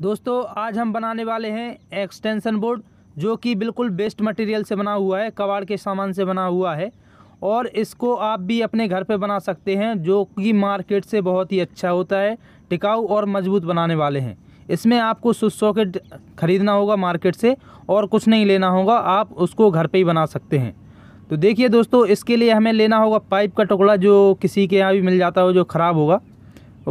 दोस्तों आज हम बनाने वाले हैं एक्सटेंशन बोर्ड जो कि बिल्कुल बेस्ट मटेरियल से बना हुआ है कबाड़ के सामान से बना हुआ है और इसको आप भी अपने घर पे बना सकते हैं जो कि मार्केट से बहुत ही अच्छा होता है टिकाऊ और मजबूत बनाने वाले हैं इसमें आपको सुस सॉकेट ख़रीदना होगा मार्केट से और कुछ नहीं लेना होगा आप उसको घर पर ही बना सकते हैं तो देखिए दोस्तों इसके लिए हमें लेना होगा पाइप का टुकड़ा जो किसी के यहाँ भी मिल जाता हो जो ख़राब होगा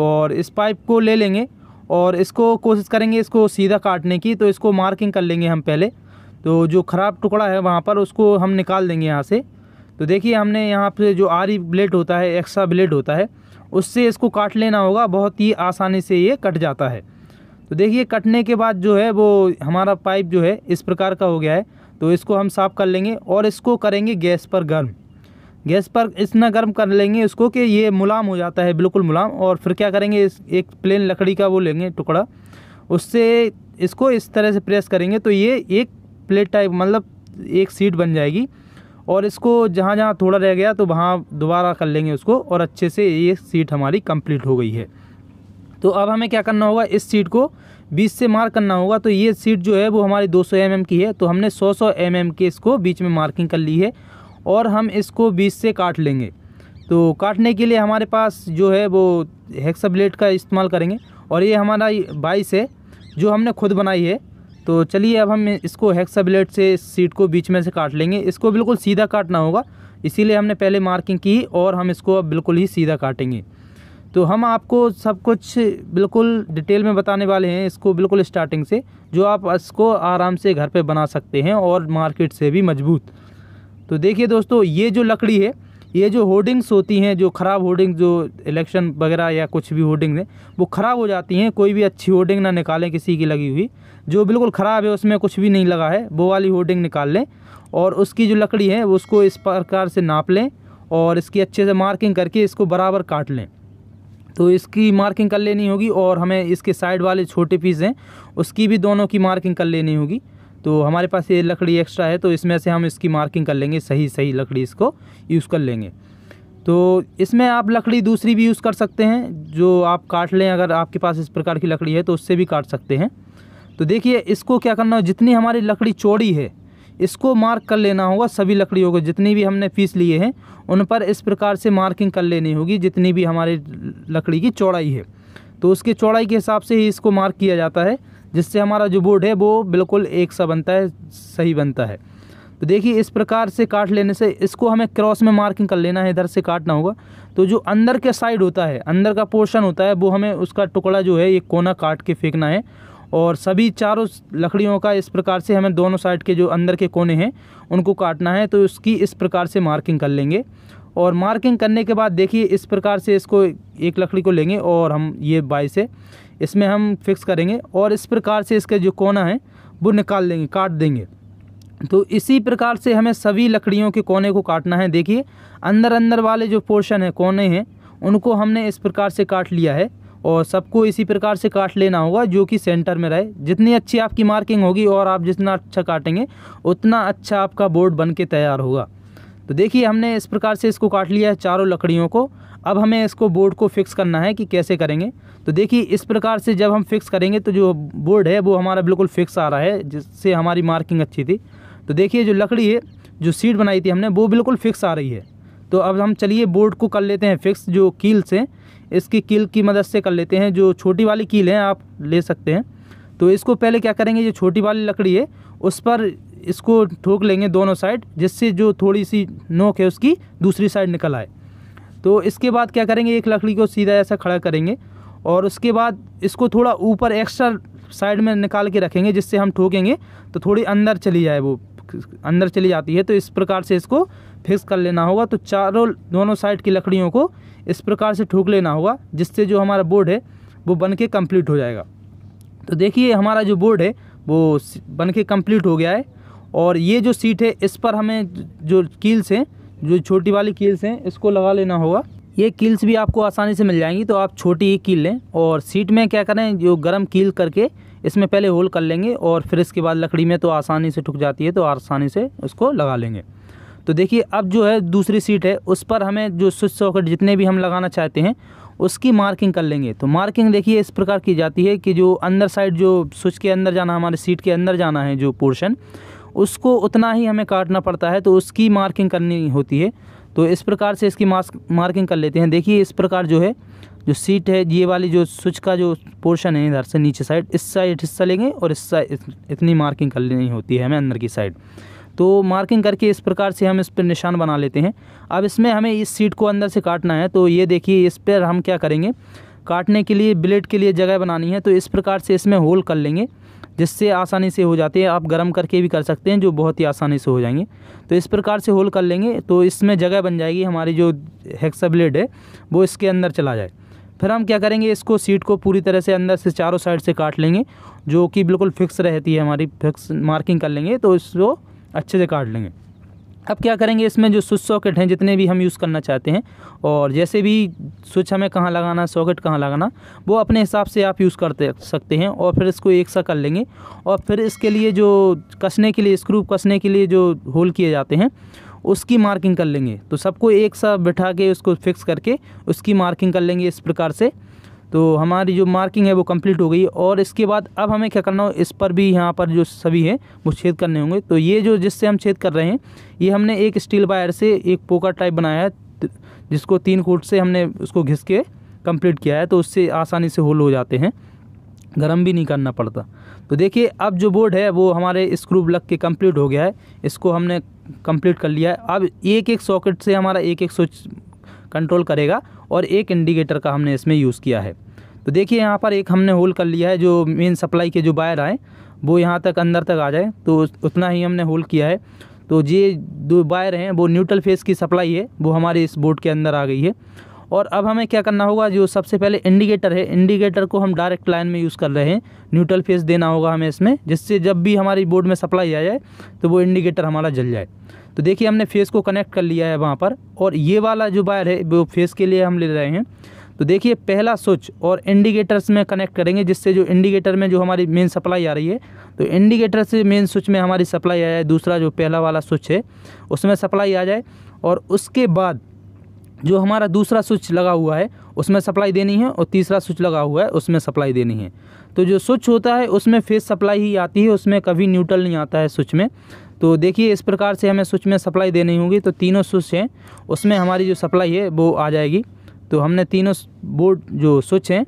और इस पाइप को ले लेंगे और इसको कोशिश करेंगे इसको सीधा काटने की तो इसको मार्किंग कर लेंगे हम पहले तो जो ख़राब टुकड़ा है वहाँ पर उसको हम निकाल देंगे यहाँ से तो देखिए हमने यहाँ पे जो आरी ब्लेड होता है एक्स्ट्रा ब्लेड होता है उससे इसको काट लेना होगा बहुत ही आसानी से ये कट जाता है तो देखिए कटने के बाद जो है वो हमारा पाइप जो है इस प्रकार का हो गया है तो इसको हम साफ़ कर लेंगे और इसको करेंगे गैस पर गर्म गैस पर इतना गर्म कर लेंगे इसको कि ये मुलाम हो जाता है बिल्कुल मुलाम और फिर क्या करेंगे इस एक प्लेन लकड़ी का वो लेंगे टुकड़ा उससे इसको इस तरह से प्रेस करेंगे तो ये एक प्लेट टाइप मतलब एक सीट बन जाएगी और इसको जहाँ जहाँ थोड़ा रह गया तो वहाँ दोबारा कर लेंगे उसको और अच्छे से ये सीट हमारी कम्प्लीट हो गई है तो अब हमें क्या करना होगा इस सीट को बीच से मार्क करना होगा तो ये सीट जो है वो हमारी 200 सौ mm की है तो हमने 100 सौ mm के इसको बीच में मार्किंग कर ली है और हम इसको बीच से काट लेंगे तो काटने के लिए हमारे पास जो है वो हेक्सा ब्लेड का इस्तेमाल करेंगे और ये हमारा बाइस है जो हमने खुद बनाई है तो चलिए अब हम इसको हेक्सा ब्लेड से सीट को बीच में से काट लेंगे इसको बिल्कुल सीधा काटना होगा इसीलिए हमने पहले मार्किंग की और हम इसको अब बिल्कुल ही सीधा काटेंगे तो हम आपको सब कुछ बिल्कुल डिटेल में बताने वाले हैं इसको बिल्कुल स्टार्टिंग से जो आप इसको आराम से घर पे बना सकते हैं और मार्केट से भी मजबूत तो देखिए दोस्तों ये जो लकड़ी है ये जो होर्डिंग्स होती हैं जो ख़राब होर्डिंग जो इलेक्शन वगैरह या कुछ भी होर्डिंग है वो ख़राब हो जाती हैं कोई भी अच्छी होर्डिंग ना निकालें किसी की लगी हुई जो बिल्कुल ख़राब है उसमें कुछ भी नहीं लगा है वो वाली होर्डिंग निकाल लें और उसकी जो लकड़ी है उसको इस प्रकार से नाप लें और इसकी अच्छे से मार्किंग करके इसको बराबर काट लें तो इसकी मार्किंग कर लेनी होगी और हमें इसके साइड वाले छोटे पीस हैं उसकी भी दोनों की मार्किंग कर लेनी होगी तो हमारे पास ये लकड़ी एक्स्ट्रा है तो इसमें से हम इसकी मार्किंग कर लेंगे सही सही लकड़ी इसको यूज़ कर लेंगे तो इसमें आप लकड़ी दूसरी भी यूज़ कर सकते हैं जो आप काट लें अगर आपके पास इस प्रकार की लकड़ी है तो उससे भी काट सकते हैं तो देखिए इसको क्या करना हो जितनी हमारी लकड़ी चौड़ी है इसको मार्क कर लेना होगा सभी लकड़ियों को जितनी भी हमने पीस लिए हैं उन पर इस प्रकार से मार्किंग कर लेनी होगी जितनी भी हमारी लकड़ी की चौड़ाई है तो उसकी चौड़ाई के हिसाब से ही इसको मार्क किया जाता है जिससे हमारा जो बोर्ड है वो बिल्कुल एक सा बनता है सही बनता है तो देखिए इस प्रकार से काट लेने से इसको हमें क्रॉस में मार्किंग कर लेना है इधर से काटना होगा तो जो अंदर के साइड होता है अंदर का पोर्शन होता है वो हमें उसका टुकड़ा जो है ये कोना काट के फेंकना है और सभी चारों लकड़ियों का इस प्रकार से हमें दोनों साइड के जो अंदर के कोने हैं उनको काटना है तो उसकी इस प्रकार से मार्किंग कर लेंगे और मार्किंग करने के बाद देखिए इस प्रकार से इसको एक लकड़ी को लेंगे और हम ये बाई से इसमें हम फिक्स करेंगे और इस प्रकार से इसके जो कोना है वो निकाल देंगे काट देंगे तो इसी प्रकार से हमें सभी लकड़ियों के कोने को काटना है देखिए अंदर अंदर वाले जो पोर्शन है कोने हैं उनको हमने इस प्रकार से काट लिया है और सबको इसी प्रकार से काट लेना होगा जो कि सेंटर में रहे जितनी अच्छी आपकी मार्किंग होगी और आप जितना अच्छा काटेंगे उतना अच्छा आपका बोर्ड बन के तैयार होगा तो देखिए हमने इस प्रकार से इसको काट लिया है चारों लकड़ियों को अब हमें इसको बोर्ड को फिक्स करना है कि कैसे करेंगे तो देखिए इस प्रकार से जब हम फिक्स करेंगे तो जो बोर्ड है वो हमारा बिल्कुल फिक्स आ रहा है जिससे हमारी मार्किंग अच्छी थी तो देखिए जो लकड़ी है जो सीट बनाई थी हमने वो बिल्कुल फिक्स आ रही है तो अब हम चलिए बोर्ड को कर लेते हैं फिक्स जो कील से इसकी कील की मदद से कर लेते हैं जो छोटी वाली कील है आप ले सकते हैं तो इसको पहले क्या करेंगे जो छोटी वाली लकड़ी है उस पर इसको ठोक लेंगे दोनों साइड जिससे जो थोड़ी सी नोक है उसकी दूसरी साइड निकल आए तो इसके बाद क्या करेंगे एक लकड़ी को सीधा ऐसा खड़ा करेंगे और उसके बाद इसको थोड़ा ऊपर एक्स्ट्रा साइड में निकाल के रखेंगे जिससे हम ठोकेंगे तो थोड़ी अंदर चली जाए वो अंदर चली जाती है तो इस प्रकार से इसको फिक्स कर लेना होगा तो चारों दोनों साइड की लकड़ियों को इस प्रकार से ठोक लेना होगा जिससे जो हमारा बोर्ड है वो बन के कम्प्लीट हो जाएगा तो देखिए हमारा जो बोर्ड है वो बन के कम्प्लीट हो गया है और ये जो सीट है इस पर हमें जो कील्स हैं जो छोटी वाली कील्स हैं इसको लगा लेना होगा ये कील्स भी आपको आसानी से मिल जाएंगी तो आप छोटी ही कील लें और सीट में क्या करें जो गर्म कील करके इसमें पहले होल कर लेंगे और फिर इसके बाद लकड़ी में तो आसानी से ठुक जाती है तो आसानी से उसको लगा लेंगे तो देखिए अब जो है दूसरी सीट है उस पर हमें जो स्विच सॉकेट जितने भी हम लगाना चाहते हैं उसकी मार्किंग कर लेंगे तो मार्किंग देखिए इस प्रकार की जाती है कि जो अंदर साइड जो स्विच के अंदर जाना हमारे सीट के अंदर जाना है जो पोर्शन उसको उतना ही हमें काटना पड़ता है तो उसकी मार्किंग करनी होती है तो इस प्रकार से इसकी मार्किंग कर लेते हैं देखिए इस प्रकार जो है जो सीट है ये वाली जो स्विच का जो पोर्शन है इधर से नीचे साइड इस साइड हिस्सा लेंगे और इस साइड इतनी मार्किंग कर लेनी होती है हमें अंदर की साइड तो मार्किंग करके इस प्रकार से हम इस पर निशान बना लेते हैं अब इसमें हमें इस सीट को अंदर से काटना है तो ये देखिए इस पर हम क्या करेंगे काटने के लिए ब्लेड के लिए जगह बनानी है तो इस प्रकार से इसमें होल कर लेंगे जिससे आसानी से हो जाते हैं आप गर्म करके भी कर सकते हैं जो बहुत ही आसानी से हो जाएंगे तो इस प्रकार से होल कर लेंगे तो इसमें जगह बन जाएगी हमारी जो हेक्सा ब्लेड है वो इसके अंदर चला जाए फिर हम क्या करेंगे इसको सीट को पूरी तरह से अंदर से चारों साइड से काट लेंगे जो कि बिल्कुल फिक्स रहती है हमारी फिक्स मार्किंग कर लेंगे तो इसको अच्छे से काट लेंगे अब क्या करेंगे इसमें जो स्विच सॉकेट हैं जितने भी हम यूज़ करना चाहते हैं और जैसे भी स्विच हमें कहाँ लगाना सॉकेट कहाँ लगाना वो अपने हिसाब से आप यूज़ करते सकते हैं और फिर इसको एक सा कर लेंगे और फिर इसके लिए जो कसने के लिए स्क्रू कसने के लिए जो होल किए जाते हैं उसकी मार्किंग कर लेंगे तो सबको एक सा बिठा के उसको फिक्स करके उसकी मार्किंग कर लेंगे इस प्रकार से तो हमारी जो मार्किंग है वो कंप्लीट हो गई और इसके बाद अब हमें क्या करना हो इस पर भी यहाँ पर जो सभी है वो छेद करने होंगे तो ये जो जिससे हम छेद कर रहे हैं ये हमने एक स्टील वायर से एक पोकर टाइप बनाया है जिसको तीन कोट से हमने उसको घिस के कंप्लीट किया है तो उससे आसानी से होल हो जाते हैं गर्म भी नहीं करना पड़ता तो देखिए अब जो बोर्ड है वो हमारे स्क्रू लग के कम्प्लीट हो गया है इसको हमने कम्प्लीट कर लिया है अब एक एक सॉकेट से हमारा एक एक स्विच कंट्रोल करेगा और एक इंडिकेटर का हमने इसमें यूज़ किया है तो देखिए यहाँ पर एक हमने होल कर लिया है जो मेन सप्लाई के जो बायर आए वो यहाँ तक अंदर तक आ जाए तो उतना ही हमने होल किया है तो ये जो बायर हैं वो न्यूट्रल फेस की सप्लाई है वो हमारे इस बोर्ड के अंदर आ गई है और अब हमें क्या करना होगा जो सबसे पहले इंडिकेटर है इंडिकेटर को हम डायरेक्ट लाइन में यूज़ कर रहे हैं न्यूट्रल फेस देना होगा हमें इसमें जिससे जब भी हमारी बोर्ड में सप्लाई आ जाए तो वो इंडिकेटर हमारा जल जाए तो देखिए हमने फेस को कनेक्ट कर लिया है वहाँ पर और ये वाला जो वायर है वो फेस के लिए हम ले रहे हैं तो देखिए पहला स्विच और इंडिकेटर्स में कनेक्ट करेंगे जिससे जो इंडिकेटर में जो हमारी मेन सप्लाई आ रही है तो इंडिकेटर से मेन स्विच में हमारी सप्लाई आ जाए दूसरा जो पहला वाला स्विच है उसमें सप्लाई आ जाए और उसके बाद जो हमारा दूसरा स्विच लगा हुआ है उसमें सप्लाई देनी है और तीसरा स्विच लगा हुआ है उसमें सप्लाई देनी है तो जो स्विच होता है उसमें फेस सप्लाई ही आती है उसमें कभी न्यूट्रल नहीं आता है स्विच में तो देखिए इस प्रकार से हमें स्विच में सप्लाई देनी होगी तो तीनों स्विच हैं उसमें हमारी जो सप्लाई है वो आ जाएगी तो हमने तीनों बोर्ड जो स्विच हैं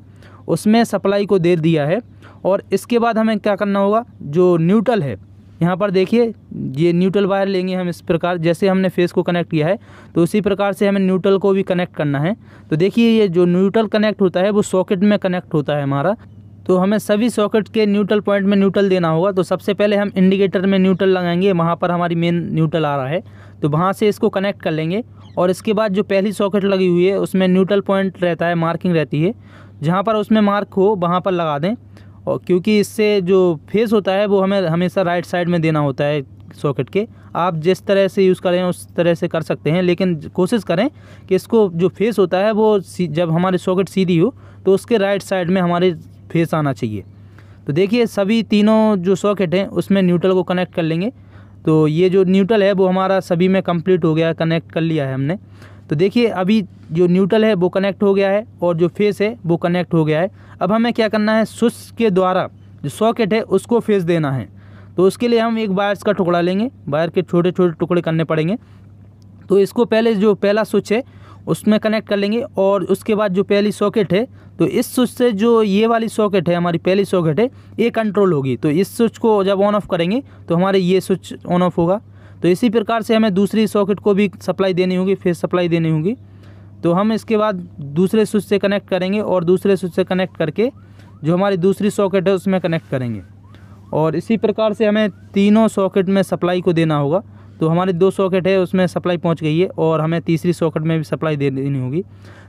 उसमें सप्लाई को दे दिया है और इसके बाद हमें क्या करना होगा जो न्यूट्रल है यहाँ पर देखिए ये न्यूट्रल वायर लेंगे हम इस प्रकार जैसे हमने फेस को कनेक्ट किया है तो उसी प्रकार से हमें न्यूट्रल को भी कनेक्ट करना है तो देखिए ये जो न्यूट्रल कनेक्ट होता है वो सॉकेट में कनेक्ट होता है हमारा तो हमें सभी सॉकेट के न्यूट्रल पॉइंट में न्यूट्रल देना होगा तो सबसे पहले हम इंडिकेटर में न्यूट्रल लगाएंगे वहाँ पर हमारी मेन न्यूट्रल आ रहा है तो वहाँ से इसको कनेक्ट कर लेंगे और इसके बाद जो पहली सॉकेट लगी हुई है उसमें न्यूट्रल पॉइंट रहता है मार्किंग रहती है जहाँ पर उसमें मार्क हो वहाँ पर लगा दें और क्योंकि इससे जो फेस होता है वो हमें हमेशा राइट साइड में देना होता है सॉकेट के आप जिस तरह से यूज़ करें उस तरह से कर सकते हैं लेकिन कोशिश करें कि इसको जो फेस होता है वो जब हमारे सॉकेट सीधी हो तो उसके राइट साइड में हमारे फेस आना चाहिए तो देखिए सभी तीनों जो सॉकेट हैं उसमें न्यूट्रल को कनेक्ट कर लेंगे तो ये जो न्यूट्रल है वो हमारा सभी में कंप्लीट हो गया कनेक्ट कर लिया है हमने तो देखिए अभी जो न्यूट्रल है वो कनेक्ट हो गया है और जो फेस है वो कनेक्ट हो गया है अब हमें क्या करना है स्विच के द्वारा जो सॉकेट है उसको फेस देना है तो उसके लिए हम एक वायर्स का टुकड़ा लेंगे वायर के छोटे छोटे टुकड़े करने पड़ेंगे तो इसको पहले जो पहला स्विच है उसमें कनेक्ट कर लेंगे और उसके बाद जो पहली सॉकेट है तो इस स्विच से जो ये वाली सॉकेट है हमारी पहली सॉकेट है ये कंट्रोल होगी तो इस स्विच को जब ऑन ऑफ करेंगे तो हमारे ये स्विच ऑन ऑफ होगा तो इसी प्रकार से हमें दूसरी सॉकेट को भी सप्लाई देनी होगी फेस सप्लाई देनी होगी तो हम इसके बाद दूसरे स्विच से कनेक्ट करेंगे और दूसरे स्विच से कनेक्ट करके जो हमारी दूसरी सॉकेट है उसमें कनेक्ट करेंगे और इसी प्रकार से हमें तीनों सॉकेट में सप्लाई को देना होगा तो हमारी दो सॉकेट है उसमें सप्लाई पहुंच गई है और हमें तीसरी सॉकेट में भी सप्लाई दे देनी होगी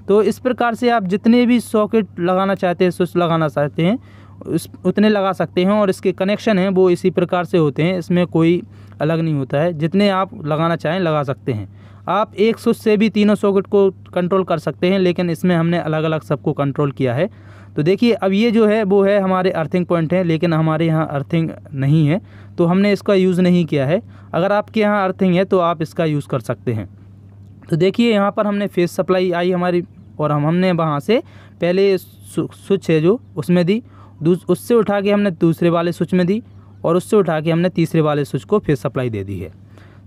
तो इस प्रकार से आप जितने भी सॉकेट लगाना चाहते हैं स्विच लगाना चाहते हैं उस उतने लगा सकते हैं और इसके कनेक्शन हैं वो इसी प्रकार से होते हैं इसमें कोई अलग नहीं होता है जितने आप लगाना चाहें लगा सकते हैं आप एक स्विच से भी तीनों सॉकेट को कंट्रोल कर सकते हैं लेकिन इसमें हमने अलग अलग सबको कंट्रोल किया है तो देखिए अब ये जो है वो है हमारे अर्थिंग पॉइंट हैं लेकिन हमारे यहाँ अर्थिंग नहीं है तो हमने इसका यूज़ नहीं किया है अगर आपके यहाँ अर्थिंग है तो आप इसका यूज़ कर सकते हैं तो देखिए यहाँ पर हमने फेस सप्लाई आई हमारी और हम हमने वहाँ से पहले स्विच है जो उसमें दी उससे उठा के हमने दूसरे वाले स्विच में दी और उससे उठा के हमने तीसरे वाले स्विच को फिर सप्लाई दे दी है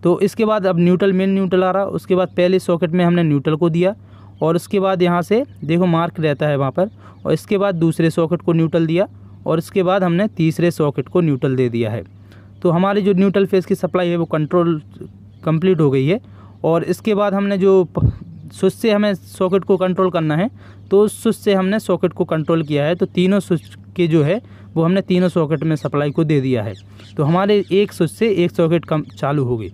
तो इसके बाद अब न्यूट्रल मेन न्यूट्रल आ रहा उसके बाद पहले सॉकेट में हमने न्यूट्रल को दिया और उसके बाद यहाँ से देखो मार्क रहता है वहाँ पर और इसके बाद दूसरे सॉकेट को न्यूट्रल दिया और इसके बाद हमने तीसरे सॉकेट को न्यूट्रल दे दिया है तो हमारी जो न्यूट्रल फेस की सप्लाई है वो कंट्रोल कंप्लीट हो गई है और इसके बाद हमने जो स्विच से हमें सॉकेट को कंट्रोल करना है तो उस स्विच से हमने सॉकेट को कंट्रोल किया है तो तीनों स्विच के जो है वो हमने तीनों सॉकेट में सप्लाई को दे दिया है तो हमारे एक स्विच से एक सॉकेट कम चालू होगी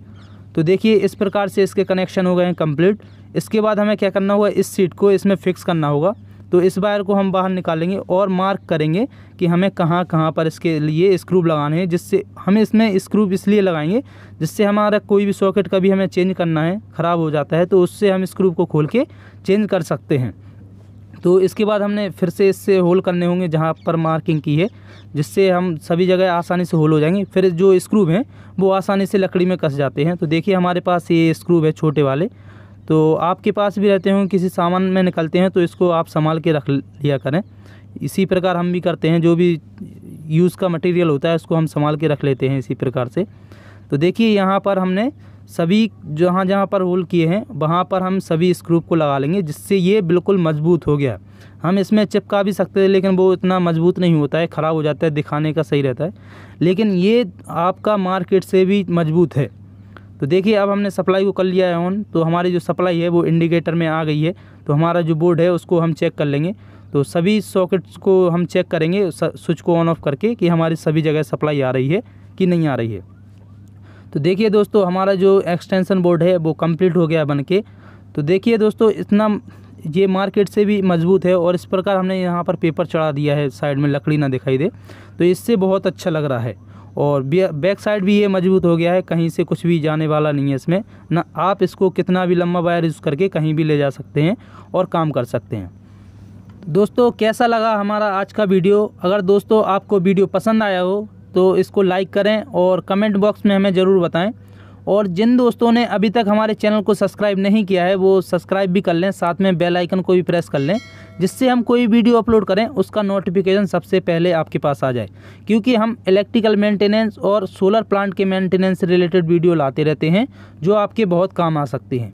तो देखिए इस प्रकार से इसके कनेक्शन हो गए हैं कम्प्लीट इसके बाद हमें क्या करना होगा इस सीट को इसमें फिक्स करना होगा तो इस वायर को हम बाहर निकालेंगे और मार्क करेंगे कि हमें कहाँ कहाँ पर इसके लिए स्क्रूब लगाने हैं जिससे हमें इसमें स्क्रूब इसलिए लगाएंगे जिससे हमारा कोई भी सॉकेट कभी हमें चेंज करना है ख़राब हो जाता है तो उससे हम स्क्रूब को खोल के चेंज कर सकते हैं तो इसके बाद हमने फिर से इससे होल करने होंगे जहाँ पर मार्किंग की है जिससे हम सभी जगह आसानी से होल हो जाएंगे फिर जो स्क्रूब हैं वो आसानी से लकड़ी में कस जाते हैं तो देखिए हमारे पास ये स्क्रूब है छोटे वाले तो आपके पास भी रहते हों किसी सामान में निकलते हैं तो इसको आप संभाल के रख लिया करें इसी प्रकार हम भी करते हैं जो भी यूज़ का मटेरियल होता है उसको हम संभाल के रख लेते हैं इसी प्रकार से तो देखिए यहाँ पर हमने सभी जहाँ जहाँ पर होल किए हैं वहाँ पर हम सभी स्क्रूप को लगा लेंगे जिससे ये बिल्कुल मजबूत हो गया हम इसमें चिपका भी सकते हैं लेकिन वो इतना मजबूत नहीं होता है ख़राब हो जाता है दिखाने का सही रहता है लेकिन ये आपका मार्केट से भी मजबूत है तो देखिए अब हमने सप्लाई को कर लिया है ऑन तो हमारी जो सप्लाई है वो इंडिकेटर में आ गई है तो हमारा जो बोर्ड है उसको हम चेक कर लेंगे तो सभी सॉकेट्स को हम चेक करेंगे स्विच को ऑन ऑफ करके कि हमारी सभी जगह सप्लाई आ रही है कि नहीं आ रही है तो देखिए दोस्तों हमारा जो एक्सटेंसन बोर्ड है वो कम्प्लीट हो गया बन के तो देखिए दोस्तों इतना ये मार्केट से भी मजबूत है और इस प्रकार हमने यहाँ पर पेपर चढ़ा दिया है साइड में लकड़ी ना दिखाई दे तो इससे बहुत अच्छा लग रहा है और बैक साइड भी ये मजबूत हो गया है कहीं से कुछ भी जाने वाला नहीं है इसमें ना आप इसको कितना भी लंबा वायर यूज़ करके कहीं भी ले जा सकते हैं और काम कर सकते हैं दोस्तों कैसा लगा हमारा आज का वीडियो अगर दोस्तों आपको वीडियो पसंद आया हो तो इसको लाइक करें और कमेंट बॉक्स में हमें ज़रूर बताएँ और जिन दोस्तों ने अभी तक हमारे चैनल को सब्सक्राइब नहीं किया है वो सब्सक्राइब भी कर लें साथ में बेल आइकन को भी प्रेस कर लें जिससे हम कोई वीडियो अपलोड करें उसका नोटिफिकेशन सबसे पहले आपके पास आ जाए क्योंकि हम इलेक्ट्रिकल मेंटेनेंस और सोलर प्लांट के मेंटेनेंस रिलेटेड वीडियो लाते रहते हैं जो आपके बहुत काम आ सकते हैं